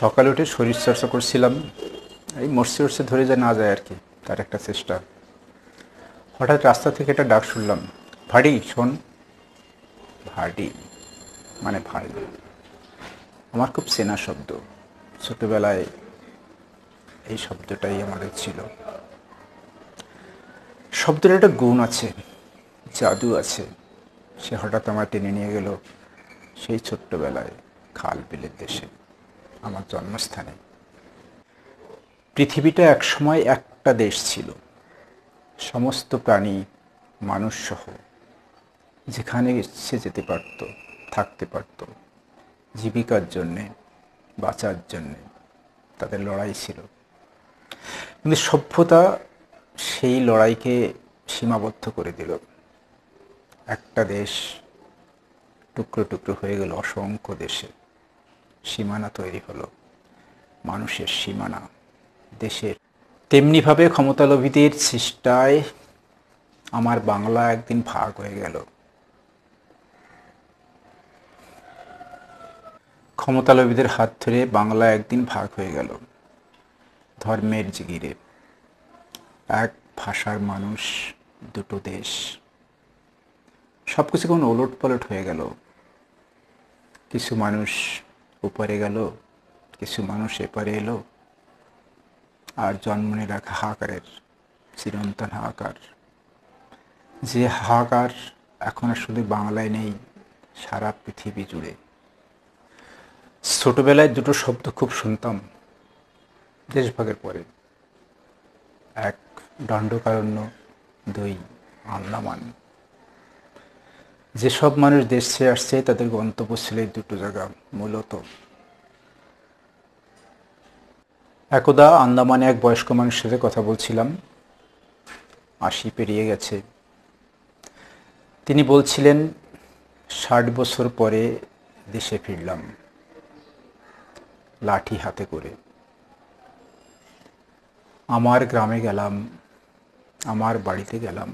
সকালে উঠে শরীর চর্চা করছিলাম এই মরসি উঠছে ধরে যায় না যায় আর কি তার একটা চেষ্টা হঠাৎ রাস্তা থেকে একটা ডাক শুনলাম ভাড়ি শোন ভাড়ি মানে ভাড়ি আমার খুব চেনা শব্দ ছোটোবেলায় এই শব্দটাই আমাদের ছিল শব্দের একটা গুণ আছে জাদু আছে সে হঠাৎ আমার টেনে নিয়ে গেল সেই ছোট্টবেলায় খাল বিলের দেশে আমার জন্মস্থানে পৃথিবীটা একসময় একটা দেশ ছিল সমস্ত প্রাণী মানুষসহ যেখানে ইচ্ছে যেতে পারত থাকতে পারত জীবিকার জন্যে বাঁচার জন্যে তাদের লড়াই ছিল কিন্তু সভ্যতা সেই লড়াইকে সীমাবদ্ধ করে দিল একটা দেশ টুকরো টুকরো হয়ে গেল অসংখ্য দেশে সীমানা তৈরি হলো মানুষের সীমানা দেশের তেমনিভাবে ক্ষমতালোভীদের চেষ্টায় আমার বাংলা একদিন ভাগ হয়ে গেল ক্ষমতালোভীদের হাত ধরে বাংলা একদিন ভাগ হয়ে গেল ধর্মের জিগিরে এক ভাষার মানুষ দুটো দেশ সব কিছু কোন ওলট পলট হয়ে গেল কিছু মানুষ ওপারে গেল কিছু মানুষ এপারে এলো আর জন্ম নিল এক হাহাকারের চিরন্তন হাহাকার যে হাহাকার এখন আর শুধু বাংলায় নেই সারা পৃথিবী জুড়ে ছোটবেলায় দুটো শব্দ খুব শুনতাম দেশভাগের পরে এক দণ্ডকারণ্য দুই আন্দামান যেসব মানুষ দেশ ছেড়ে আসছে তাদের গন্তব্য ছিল এই দুটো জায়গা মূলত একদা আন্দামানে এক বয়স্ক মানুষের সাথে কথা বলছিলাম আশি পেরিয়ে গেছে তিনি বলছিলেন ষাট বছর পরে দেশে ফিরলাম লাঠি হাতে করে আমার গ্রামে গেলাম আমার বাড়িতে গেলাম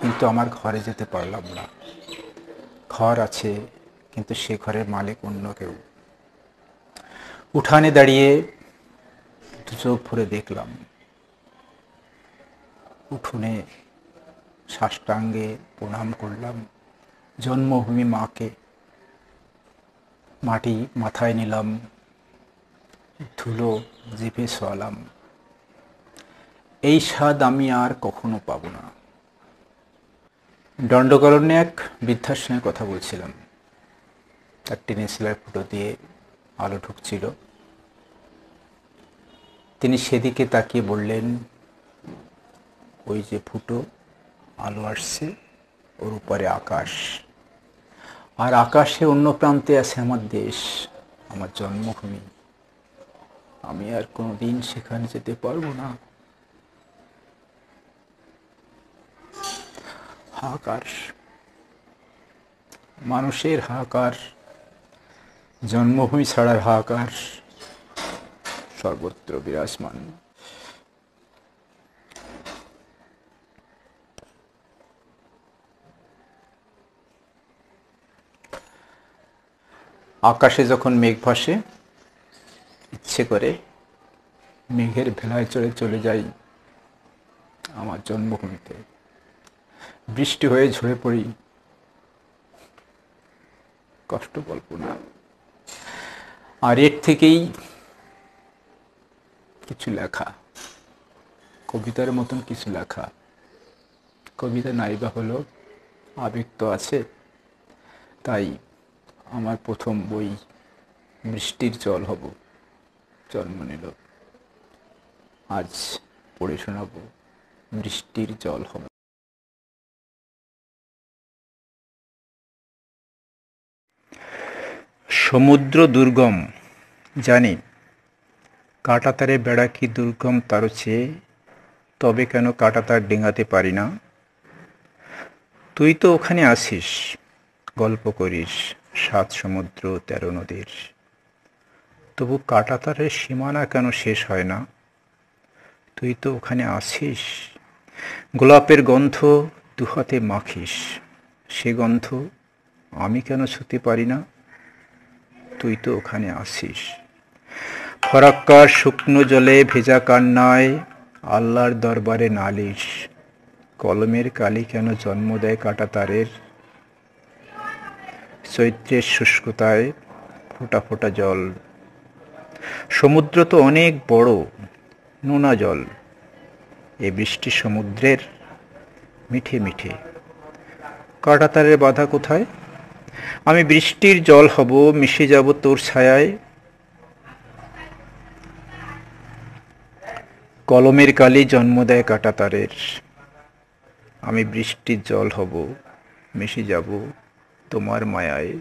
কিন্তু আমার ঘরে যেতে পারলাম না ঘর আছে কিন্তু সে ঘরের মালিক অন্য কেউ উঠানে দাঁড়িয়ে চোখ ভরে দেখলাম উঠোনে সাষ্টাঙ্গে প্রণাম করলাম জন্মভূমি মাকে মাটি মাথায় নিলাম ধুলো জিভে সলাম এই স্বাদ আমি আর কখনো পাব না দণ্ডকরণে এক বৃদ্ধাশ্রমে কথা বলছিলাম তার টিনের সেলার ফুটো দিয়ে আলো ঢুকছিল তিনি সেদিকে তাকিয়ে বললেন ওই যে ফুটো আলো আসছে ওর উপরে আকাশ আর আকাশে অন্য প্রান্তে আছে আমার দেশ আমার জন্মভূমি আমি আর কোনো দিন সেখানে যেতে পারবো না হাহাকার মানুষের হাহাকার জন্মভূমি ছাড়ার হাহাকার সর্বত্র বিরাজমান আকাশে যখন মেঘ ভাসে ইচ্ছে করে মেঘের ভেলায় চড়ে চলে যাই আমার জন্মভূমিতে বৃষ্টি হয়ে ঝরে পড়ি কষ্ট গল্প না আর এর থেকেই কিছু লেখা কবিতার মতন কিছু লেখা কবিতা নাই বা হলো আবেগ তো আছে তাই আমার প্রথম বই বৃষ্টির জল হব জন্ম নিল আজ পড়ে শোনাব বৃষ্টির জল হব সমুদ্র দুর্গম জানি কাঁটাতারে বেড়া কি দুর্গম তার চেয়ে তবে কেন কাঁটাতার ডিঙাতে পারি না তুই তো ওখানে আসিস গল্প করিস সাত সমুদ্র তেরো নদীর তবু কাঁটাতারের সীমানা কেন শেষ হয় না তুই তো ওখানে আসিস গোলাপের গন্ধ দুহাতে মাখিস সে গন্ধ আমি কেন ছুতে পারি না তুই তো ওখানে আসিস ফরাক্কার শুকনো জলে ভেজা কান্নায় আল্লাহর দরবারে নালিশ কলমের কালি কেন জন্ম দেয় কাটা তারের চৈত্রের শুষ্কতায় ফোটা ফোটা জল সমুদ্র তো অনেক বড় নোনা জল এ বৃষ্টি সমুদ্রের মিঠে মিঠে কাটাতারের বাধা কোথায় আমি বৃষ্টির জল হব মিশে যাব তোর ছায়ায় কলমের কালি জন্ম দেয় কাটা তারের আমি বৃষ্টির জল হব মিশে যাব তোমার মায়ায়